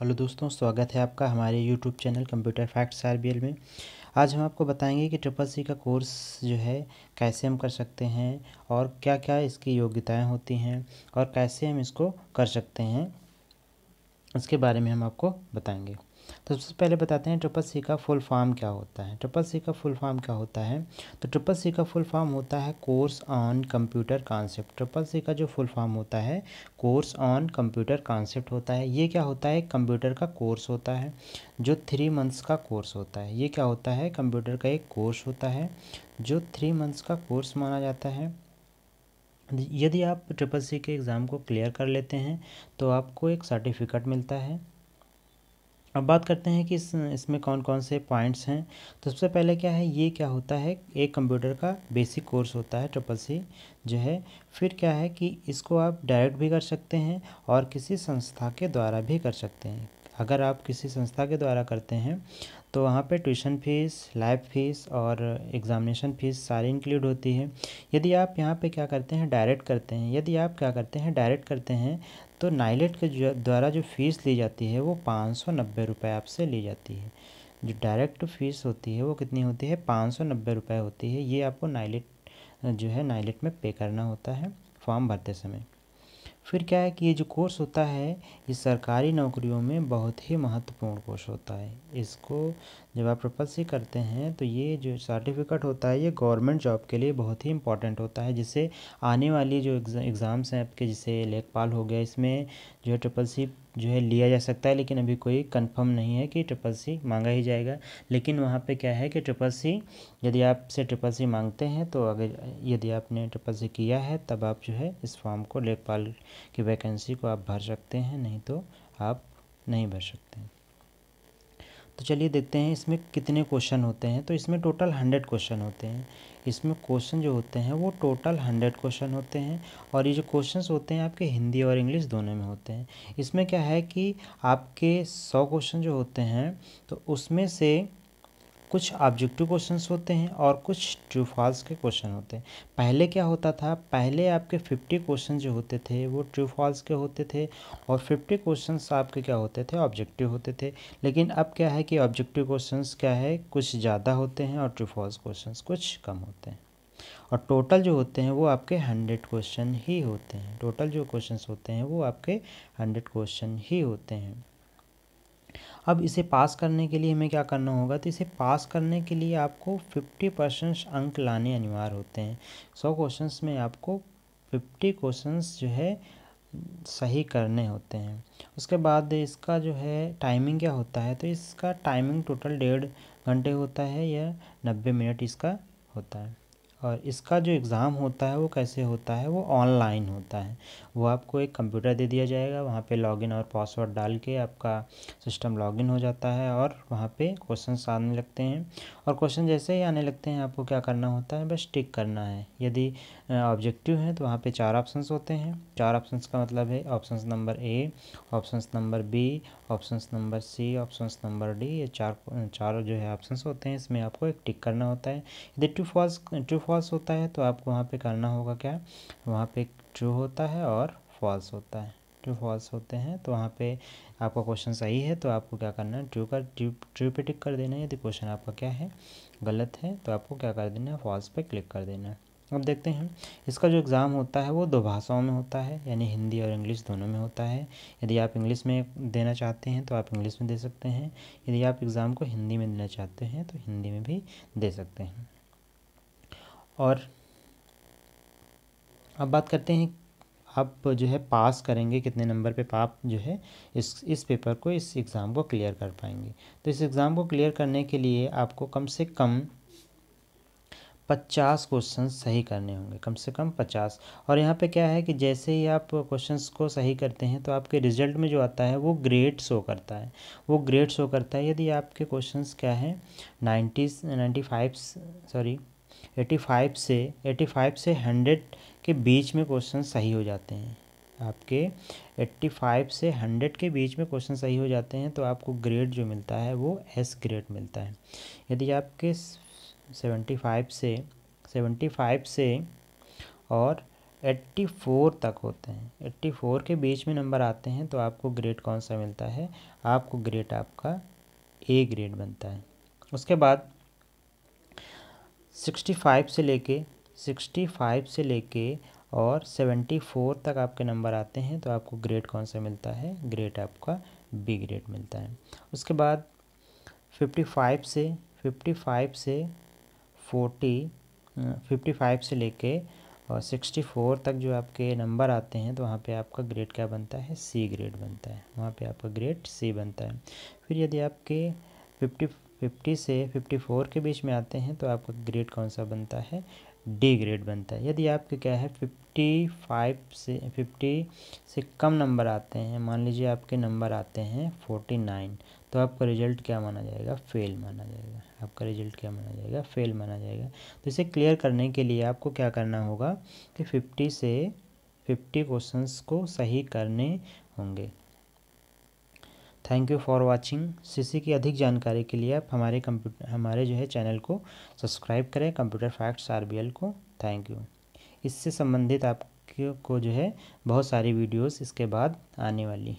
hello दोस्तों स्वागत है आपका हमारे YouTube channel computer facts R में आज हम आपको बताएंगे कि ट्रिपल सी का कोर्स जो है कैसे हम कर सकते हैं और क्या क्या इसकी योग्यताएं होती हैं और कैसे हम इसको कर सकते हैं इसके बारे में हम आपको बताएंगे तो सबसे पहले बताते हैं ट्रिपल सी का फुल फॉर्म क्या होता है ट्रिपल सी का फुल फॉर्म क्या होता है तो ट्रिपल सी का फुल फॉर्म होता है course on computer concept triple C का जो फुल फॉर्म होता है कोर्स ऑन कंप्यूटर कॉन्सेप्ट होता है ये क्या होता है कंप्यूटर का कोर्स होता है जो थ्री मंथ्स का कोर्स होता है ये क्या होता है कंप्यूटर का एक कोर्स होता है जो थ्री मंथ्स का कोर्स माना जाता है यदि आप ट्रिपल सी के एग्ज़ाम को क्लियर कर लेते हैं तो आपको एक सर्टिफिकेट मिलता है अब बात करते हैं कि इस इसमें कौन कौन से पॉइंट्स हैं तो सबसे पहले क्या है ये क्या होता है एक कंप्यूटर का बेसिक कोर्स होता है ट्रिपल सी जो है फिर क्या है कि इसको आप डायरेक्ट भी कर सकते हैं और किसी संस्था के द्वारा भी कर सकते हैं अगर आप किसी संस्था के द्वारा करते हैं तो वहाँ पे ट्यूशन फ़ीस लैब फ़ीस और एग्ज़ामिनेशन फ़ीस सारी इंक्लूड होती है यदि आप यहाँ पे क्या करते हैं डायरेक्ट करते हैं यदि आप क्या करते हैं डायरेक्ट करते हैं तो नाइलेट के द्वारा जो फ़ीस ली जाती है वो पाँच सौ नब्बे रुपये आपसे ली जाती है जो डायरेक्ट फ़ीस होती है वो कितनी होती है पाँच सौ नब्बे रुपये होती है ये आपको नाइलेट जो है नाइलेट में पे करना होता है फॉर्म भरते समय फिर क्या है कि ये जो कोर्स होता है ये सरकारी नौकरियों में बहुत ही महत्वपूर्ण कोर्स होता है इसको जब आप ट्रिपल सी करते हैं तो ये जो सर्टिफिकेट होता है ये गवर्नमेंट जॉब के लिए बहुत ही इंपॉर्टेंट होता है जिससे आने वाली जो एग्ज़ाम्स हैं आपके जैसे लेखपाल हो गया इसमें जो है ट्रिपल सी जो है लिया जा सकता है लेकिन अभी कोई कंफर्म नहीं है कि ट्रिपल सी मांगा ही जाएगा लेकिन वहाँ पे क्या है कि ट्रिपल सी यदि आप से ट्रिपल सी मांगते हैं तो अगर यदि आपने ट्रिपल सी किया है तब आप जो है इस फॉर्म को लेखपाल की वैकेंसी को आप भर सकते हैं नहीं तो आप नहीं भर सकते तो चलिए देखते हैं इसमें कितने क्वेश्चन होते हैं तो इसमें टोटल हंड्रेड क्वेश्चन होते हैं इसमें क्वेश्चन जो होते हैं वो टोटल हंड्रेड क्वेश्चन होते हैं और ये जो क्वेश्चन होते हैं आपके हिंदी और इंग्लिश दोनों में होते हैं इसमें क्या है कि आपके सौ क्वेश्चन जो होते हैं तो उसमें से कुछ ऑब्जेक्टिव क्वेश्चंस होते हैं और कुछ ट्रू फॉल्स के क्वेश्चन होते हैं पहले क्या होता था पहले आपके फिफ्टी क्वेश्चन जो होते थे वो ट्रू फॉल्स के होते थे और फिफ्टी क्वेश्चन आपके क्या होते थे ऑब्जेक्टिव होते थे लेकिन अब क्या है कि ऑब्जेक्टिव क्वेश्चन क्या है कुछ ज़्यादा होते हैं और ट्रू फॉल्स क्वेश्चन कुछ कम होते हैं और टोटल जो होते हैं वो आपके हंड्रेड क्वेश्चन ही होते हैं टोटल जो क्वेश्चंस होते हैं वो आपके हंड्रेड क्वेश्चन ही होते हैं अब इसे पास करने के लिए हमें क्या करना होगा तो इसे पास करने के लिए आपको फिफ्टी परसेंट अंक लाने अनिवार्य होते हैं सौ क्वेश्चंस में आपको फिफ्टी क्वेश्चंस जो है सही करने होते हैं उसके बाद इसका जो है टाइमिंग क्या होता है तो इसका टाइमिंग टोटल डेढ़ घंटे होता है या नब्बे मिनट इसका होता है और इसका जो एग्ज़ाम होता है वो कैसे होता है वो ऑनलाइन होता है वो आपको एक कंप्यूटर दे दिया जाएगा वहाँ पे लॉगिन और पासवर्ड डाल के आपका सिस्टम लॉगिन हो जाता है और वहाँ पे क्वेश्चन आने लगते हैं और क्वेश्चन जैसे ही आने लगते हैं आपको क्या करना होता है बस टिक करना है यदि ऑब्जेक्टिव है तो वहाँ पर चार ऑप्शन होते हैं चार ऑप्शन का मतलब है option number A option number B option number C option number D ये चार चार जो है ऑप्शन होते हैं इसमें आपको एक टिक करना होता है यदि टू फॉल्स टू फॉल्स होता है तो आपको वहाँ पे करना होगा क्या वहाँ पे ट्रू होता है और फॉल्स होता है ट्रू फॉल्स होते हैं तो वहाँ पे आपका क्वेश्चन सही है तो आपको क्या करना है ट्रू का ट्रू ट्रू पे टिक कर देना है यदि क्वेश्चन आपका क्या है गलत है तो आपको क्या कर देना है फॉल्स पर क्लिक कर देना है अब देखते हैं इसका जो एग्ज़ाम होता है वो दो भाषाओं में होता है यानी हिंदी और इंग्लिश दोनों में होता है यदि आप इंग्लिश में देना चाहते हैं तो आप इंग्लिश में दे सकते हैं यदि आप एग्ज़ाम को हिंदी में देना चाहते हैं तो हिंदी में भी दे सकते हैं और अब बात करते हैं आप जो है पास करेंगे कितने नंबर पे आप जो है इस इस पेपर को इस एग्ज़ाम को क्लियर कर पाएंगे तो इस एग्ज़ाम को क्लियर करने के लिए आपको कम से कम पचास क्वेश्चन सही करने होंगे कम से कम पचास और यहाँ पे क्या है कि जैसे ही आप क्वेश्चंस को सही करते हैं तो आपके रिजल्ट में जो आता है वो ग्रेड शो करता है वो ग्रेड शो करता है यदि आपके क्वेश्चंस क्या है नाइन्टी नाइन्टी फाइव सॉरी 85 से 85 से 100 के बीच में क्वेश्चन सही हो जाते हैं आपके 85 से 100 के बीच में क्वेश्चन सही हो जाते हैं तो आपको ग्रेड जो मिलता है वो एस ग्रेड मिलता है यदि आपके 75 से 75 से और 84 तक होते हैं 84 के बीच में नंबर आते हैं तो आपको ग्रेड कौन सा मिलता है आपको ग्रेड आपका ए ग्रेड बनता है उसके बाद सिक्सटी फाइव से लेके सिक्सटी फाइव से लेके और सेवेंटी फोर तक आपके नंबर आते हैं तो आपको ग्रेड कौन सा मिलता है ग्रेड आपका बी ग्रेड मिलता है उसके बाद फिफ्टी फाइव से फिफ्टी फाइव से फोर्टी फिफ्टी फाइव से लेके और सिक्सटी फोर तक जो आपके नंबर आते हैं तो वहाँ पे आपका ग्रेड क्या बनता है सी ग्रेड बनता है वहाँ पे आपका ग्रेड सी बनता है फिर यदि आपके फिफ्टी 50 से 54 के बीच में आते हैं तो आपका ग्रेड कौन सा बनता है डी ग्रेड बनता है यदि आपके क्या है 55 से 50 से कम नंबर आते हैं मान लीजिए आपके नंबर आते हैं 49 तो आपका रिजल्ट क्या माना जाएगा फेल माना जाएगा आपका रिजल्ट क्या माना जाएगा फेल माना जाएगा तो इसे क्लियर करने के लिए आपको क्या करना होगा कि फिफ्टी से फिफ्टी क्वेश्चन को सही करने होंगे thank you for watching CC की अधिक जानकारी के लिए आप हमारे कंप्यूटर हमारे जो है चैनल को सब्सक्राइब करें कंप्यूटर फैक्ट्स आरबीएल को थैंक यू इससे संबंधित आपको जो है बहुत सारी वीडियोस इसके बाद आने वाली